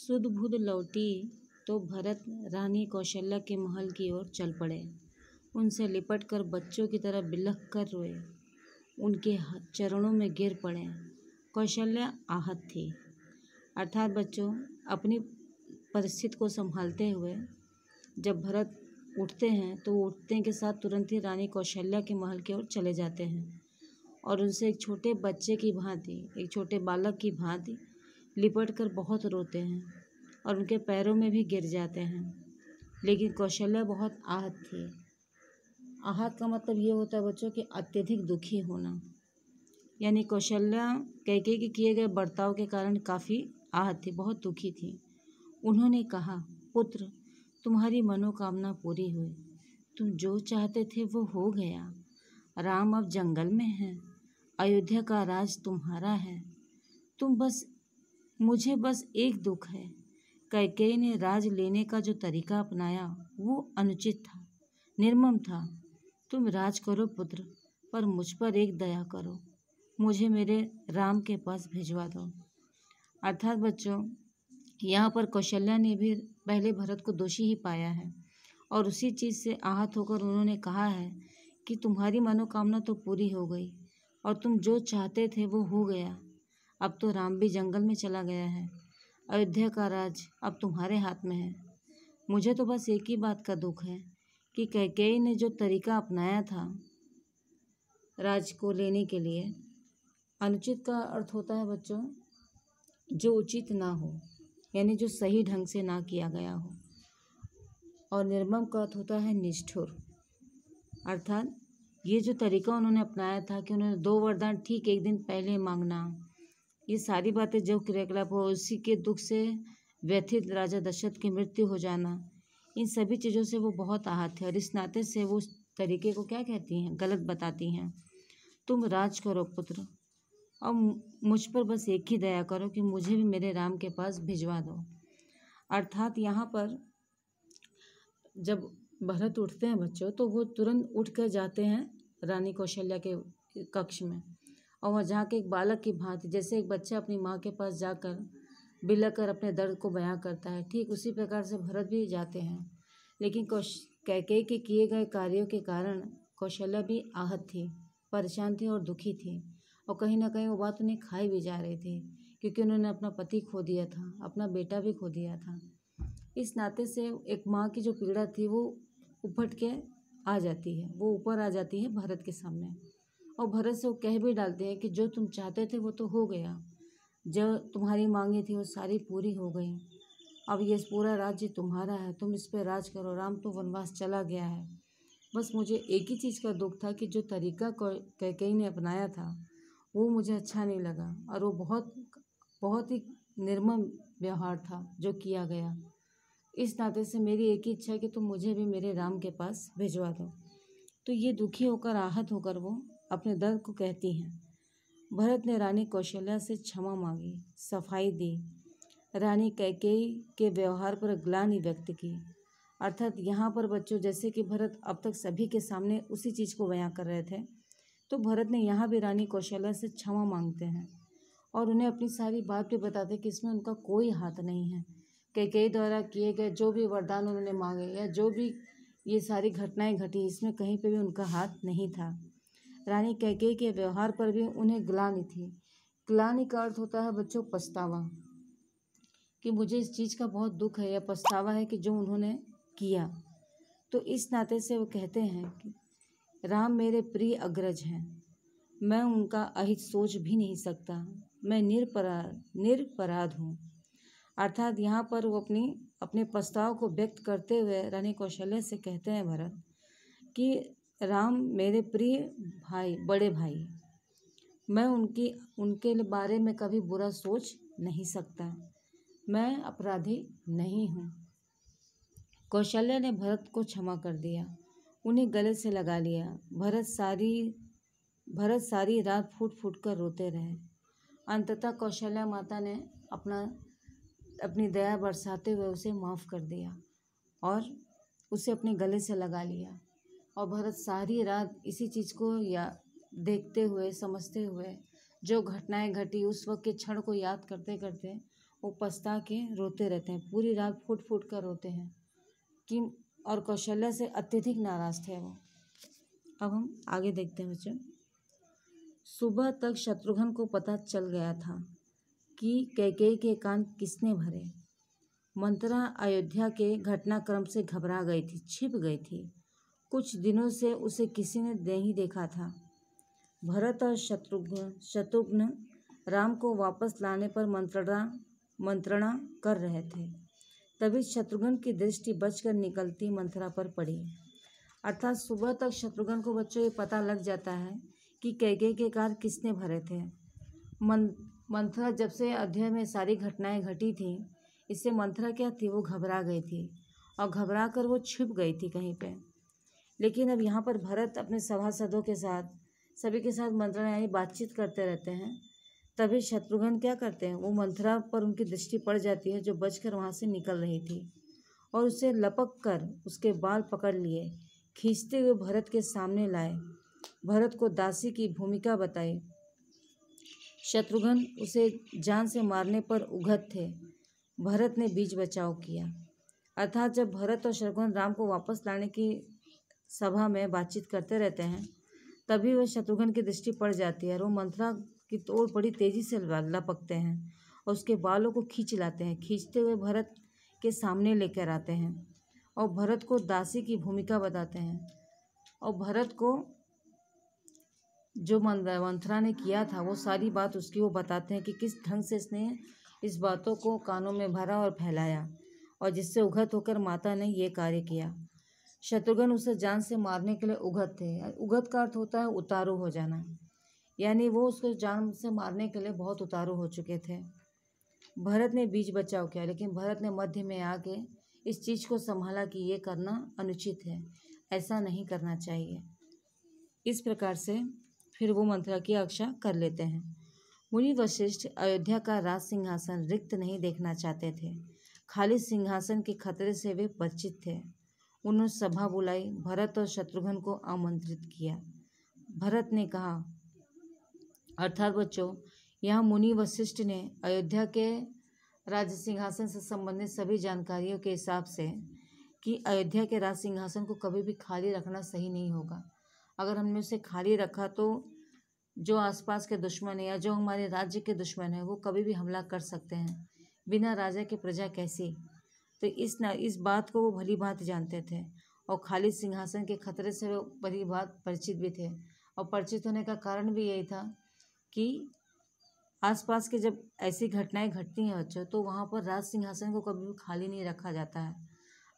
सुध बुध लौटी तो भरत रानी कौशल्या के महल की ओर चल पड़े उनसे लिपट कर बच्चों की तरह बिलख कर रोए उनके चरणों में गिर पड़े कौशल्या आहत थी अर्थात बच्चों अपनी परिस्थिति को संभालते हुए जब भरत उठते हैं तो उठते के साथ तुरंत ही रानी कौशल्या के महल की ओर चले जाते हैं और उनसे एक छोटे बच्चे की भांति एक छोटे बालक की भांति लिपट कर बहुत रोते हैं और उनके पैरों में भी गिर जाते हैं लेकिन कौशल्या बहुत आहत थी आहत का मतलब ये होता है बच्चों कि अत्यधिक दुखी होना यानी कौशल्या कहके के किए गए बर्ताव के कारण काफ़ी आहत थी बहुत दुखी थी उन्होंने कहा पुत्र तुम्हारी मनोकामना पूरी हुई तुम जो चाहते थे वो हो गया राम अब जंगल में है अयोध्या का राज तुम्हारा है तुम बस मुझे बस एक दुख है कैकेयी ने राज लेने का जो तरीका अपनाया वो अनुचित था निर्मम था तुम राज करो पुत्र पर मुझ पर एक दया करो मुझे मेरे राम के पास भिजवा दो अर्थात बच्चों यहाँ पर कौशल्या ने भी पहले भरत को दोषी ही पाया है और उसी चीज़ से आहत होकर उन्होंने कहा है कि तुम्हारी मनोकामना तो पूरी हो गई और तुम जो चाहते थे वो हो गया अब तो राम भी जंगल में चला गया है अयोध्या का राज अब तुम्हारे हाथ में है मुझे तो बस एक ही बात का दुख है कि कैकेयी ने जो तरीका अपनाया था राज को लेने के लिए अनुचित का अर्थ होता है बच्चों जो उचित ना हो यानी जो सही ढंग से ना किया गया हो और निर्मम का अर्थ होता है निष्ठुर अर्थात ये जो तरीका उन्होंने अपनाया था कि उन्होंने दो वरदान ठीक एक दिन पहले मांगना ये सारी बातें जो क्रियाकलाप हो उसी के दुख से व्यथित राजा दशरथ की मृत्यु हो जाना इन सभी चीज़ों से वो बहुत आहत है और इस नाते से वो उस तरीके को क्या कहती हैं गलत बताती हैं तुम राज करो पुत्र और मुझ पर बस एक ही दया करो कि मुझे भी मेरे राम के पास भिजवा दो अर्थात यहाँ पर जब भरत उठते हैं बच्चों तो वो तुरंत उठ कर जाते हैं रानी कौशल्या के कक्ष में और वह जहाँ के एक बालक की भांति जैसे एक बच्चा अपनी माँ के पास जाकर बिलकर अपने दर्द को बयां करता है ठीक उसी प्रकार से भरत भी जाते हैं लेकिन कौश कैके के किए गए कार्यों के कारण कौशल्या भी आहत थी परेशान थी और दुखी थी और कहीं ना कहीं वो बात उन्हें खाई भी जा रही थी क्योंकि उन्होंने अपना पति खो दिया था अपना बेटा भी खो दिया था इस नाते से एक माँ की जो पीड़ा थी वो उपट के आ जाती है वो ऊपर आ जाती है भारत के सामने और भरत से वो कह भी डालते हैं कि जो तुम चाहते थे वो तो हो गया जो तुम्हारी मांगी थी वो सारी पूरी हो गई अब ये पूरा राज्य तुम्हारा है तुम इस पर राज करो राम तो वनवास चला गया है बस मुझे एक ही चीज़ का दुख था कि जो तरीका कैकई ने अपनाया था वो मुझे अच्छा नहीं लगा और वो बहुत बहुत ही निर्मम व्यवहार था जो किया गया इस नाते से मेरी एक ही इच्छा है कि तुम मुझे भी मेरे राम के पास भिजवा दो तो ये दुखी होकर आहत होकर वो अपने दर्द को कहती हैं भरत ने रानी कौशल्या से क्षमा मांगी सफाई दी रानी कैकेयी के व्यवहार पर ग्लानि व्यक्त की अर्थात यहाँ पर बच्चों जैसे कि भरत अब तक सभी के सामने उसी चीज़ को बयां कर रहे थे तो भरत ने यहाँ भी रानी कौशल्या से क्षमा मांगते हैं और उन्हें अपनी सारी बात भी बताते कि इसमें उनका कोई हाथ नहीं है कैकेयी द्वारा किए गए जो भी वरदान उन्होंने मांगे या जो भी ये सारी घटनाएं घटी इसमें कहीं पे भी उनका हाथ नहीं था रानी कैके के व्यवहार पर भी उन्हें ग्लानी थी ग्लानी का अर्थ होता है बच्चों पछतावा कि मुझे इस चीज़ का बहुत दुख है या पछतावा है कि जो उन्होंने किया तो इस नाते से वो कहते हैं कि राम मेरे प्रिय अग्रज हैं मैं उनका अहित सोच भी नहीं सकता मैं निरपरा निरपराध हूँ अर्थात यहाँ पर वो अपनी अपने पछताव को व्यक्त करते हुए रानी कौशल्य से कहते हैं भरत कि राम मेरे प्रिय भाई बड़े भाई मैं उनकी उनके बारे में कभी बुरा सोच नहीं सकता मैं अपराधी नहीं हूँ कौशल्या ने भरत को क्षमा कर दिया उन्हें गले से लगा लिया भरत सारी भरत सारी रात फूट फूट कर रोते रहे अंततः कौशल्या माता ने अपना अपनी दया बरसाते हुए उसे माफ़ कर दिया और उसे अपने गले से लगा लिया और भरत सारी रात इसी चीज़ को या देखते हुए समझते हुए जो घटनाएं घटी उस वक्त के क्षण को याद करते करते वो पछता के रोते रहते हैं पूरी रात फूट फूट कर रोते हैं कि और कौशल्या से अत्यधिक नाराज़ थे वो अब हम आगे देखते हैं बच्चों सुबह तक शत्रुघ्न को पता चल गया था कि कैके के कान किसने भरे मंत्रा अयोध्या के घटनाक्रम से घबरा गई थी छिप गई थी कुछ दिनों से उसे किसी ने नहीं देखा था भरत और शत्रुघ्न शत्रुघ्न राम को वापस लाने पर मंत्रणा मंत्रणा कर रहे थे तभी शत्रुघ्न की दृष्टि बचकर निकलती मंत्रा पर पड़ी अर्थात सुबह तक शत्रुघ्न को बच्चों ये पता लग जाता है कि कैके के कार किसने भरे थे मन मंथरा जब से अध्याय में सारी घटनाएं घटी थीं इससे मंथरा क्या थी वो घबरा गई थी और घबरा कर वो छिप गई थी कहीं पे लेकिन अब यहाँ पर भरत अपने सभासदों के साथ सभी के साथ मंत्रालय बातचीत करते रहते हैं तभी शत्रुघ्न क्या करते हैं वो मंथरा पर उनकी दृष्टि पड़ जाती है जो बचकर वहाँ से निकल रही थी और उसे लपक कर उसके बाल पकड़ लिए खींचते हुए भरत के सामने लाए भरत को दासी की भूमिका बताई शत्रुघ्न उसे जान से मारने पर उघत थे भरत ने बीच बचाव किया अर्थात जब भरत और शत्रुघ्न राम को वापस लाने की सभा में बातचीत करते रहते हैं तभी वह शत्रुघ्न की दृष्टि पड़ जाती है और वो मंथरा की तोर बड़ी तेजी से लपकते हैं और उसके बालों को खींच लाते हैं खींचते हुए भरत के सामने लेकर आते हैं और भरत को दासी की भूमिका बताते हैं और भरत को जो मंथरा ने किया था वो सारी बात उसकी वो बताते हैं कि किस ढंग से इसने इस बातों को कानों में भरा और फैलाया और जिससे उघत होकर माता ने ये कार्य किया शत्रुघ्न उसे जान से मारने के लिए उगत थे उगत का अर्थ होता है उतारू हो जाना यानी वो उसको जान से मारने के लिए बहुत उतारू हो चुके थे भरत ने बीच बचाव किया लेकिन भरत ने मध्य में आके इस चीज़ को संभाला कि ये करना अनुचित है ऐसा नहीं करना चाहिए इस प्रकार से फिर वो मंत्रा की रक्षा कर लेते हैं मुनि वशिष्ठ अयोध्या का राज सिंहासन रिक्त नहीं देखना चाहते थे खाली सिंहासन के खतरे से वे परिचित थे उन्होंने सभा बुलाई भरत और शत्रुघ्न को आमंत्रित किया भरत ने कहा अर्थात बच्चों यहाँ मुनि वशिष्ठ ने अयोध्या के राज्य सिंहासन से संबंधित सभी जानकारियों के हिसाब से कि अयोध्या के राज सिंहासन को कभी भी खाली रखना सही नहीं होगा अगर हमने उसे खाली रखा तो जो आसपास के दुश्मन है या जो हमारे राज्य के दुश्मन हैं वो कभी भी हमला कर सकते हैं बिना राजा के प्रजा कैसी तो इस न इस बात को वो भली बात जानते थे और खालिद सिंहासन के खतरे से वो भली बात परिचित भी थे और परिचित होने का कारण भी यही था कि आसपास के जब ऐसी घटनाएं घटती हैं बच्चों तो वहाँ पर राज सिंहासन को कभी भी खाली नहीं रखा जाता है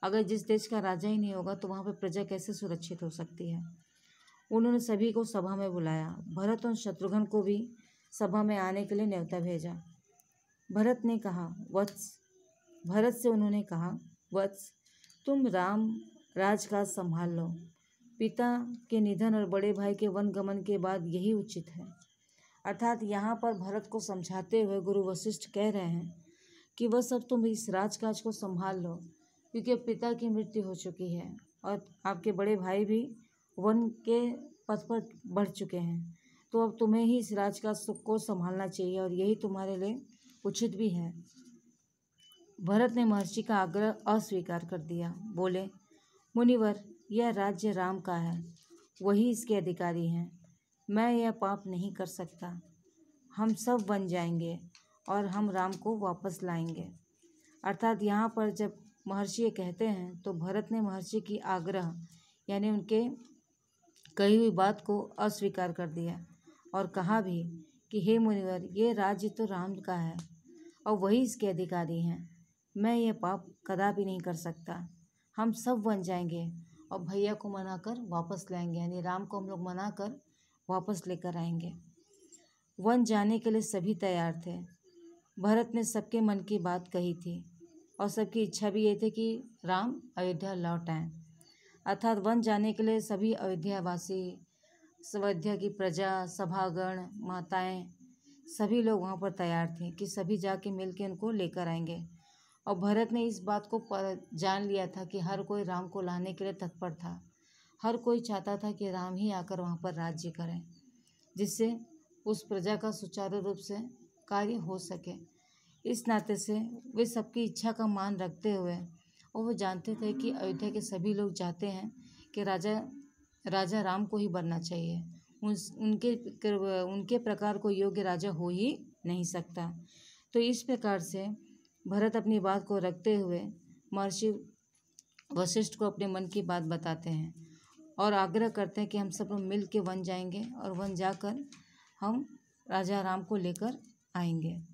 अगर जिस देश का राजा ही नहीं होगा तो वहाँ पर प्रजा कैसे सुरक्षित हो सकती है उन्होंने सभी को सभा में बुलाया भरत और शत्रुघ्न को भी सभा में आने के लिए न्यौता भेजा भरत ने कहा वत्स भरत से उन्होंने कहा वत्स तुम राम राज का संभाल लो पिता के निधन और बड़े भाई के वन गमन के बाद यही उचित है अर्थात यहाँ पर भरत को समझाते हुए गुरु वशिष्ठ कह रहे हैं कि वह सब तुम इस राजकाज को संभाल लो क्योंकि अब पिता की मृत्यु हो चुकी है और आपके बड़े भाई भी वन के पथ पर बढ़ चुके हैं तो अब तुम्हें ही इस राजकाज सुख को संभालना चाहिए और यही तुम्हारे लिए उचित भी है भरत ने महर्षि का आग्रह अस्वीकार कर दिया बोले मुनिवर यह राज्य राम का है वही इसके अधिकारी हैं मैं यह पाप नहीं कर सकता हम सब बन जाएंगे और हम राम को वापस लाएंगे अर्थात यहाँ पर जब महर्षि कहते हैं तो भरत ने महर्षि की आग्रह यानी उनके कही हुई बात को अस्वीकार कर दिया और कहा भी कि हे मुनिवर ये राज्य तो राम का है और वही इसके अधिकारी हैं मैं ये पाप कदापि नहीं कर सकता हम सब बन जाएंगे और भैया को मना कर वापस लाएंगे यानी राम को हम लोग मना कर वापस लेकर आएंगे वन जाने के लिए सभी तैयार थे भरत ने सबके मन की बात कही थी और सबकी इच्छा भी ये थी कि राम अयोध्या लौट आए अर्थात वन जाने के लिए सभी अयोध्यावासी अयोध्या की प्रजा सभागण माताएं सभी लोग वहाँ पर तैयार थे कि सभी जाके मिलके उनको लेकर आएंगे और भरत ने इस बात को जान लिया था कि हर कोई राम को लाने के लिए तत्पर था हर कोई चाहता था कि राम ही आकर वहाँ पर राज्य करें जिससे उस प्रजा का सुचारू रूप से कार्य हो सके इस नाते से वे सबकी इच्छा का मान रखते हुए और वो जानते थे कि अयोध्या के सभी लोग चाहते हैं कि राजा राजा राम को ही बनना चाहिए उन उनके उनके प्रकार को योग्य राजा हो ही नहीं सकता तो इस प्रकार से भरत अपनी बात को रखते हुए महर्षि वशिष्ठ को अपने मन की बात बताते हैं और आग्रह करते हैं कि हम सब लोग मिल के वन जाएंगे और वन जाकर हम राजा राम को लेकर आएंगे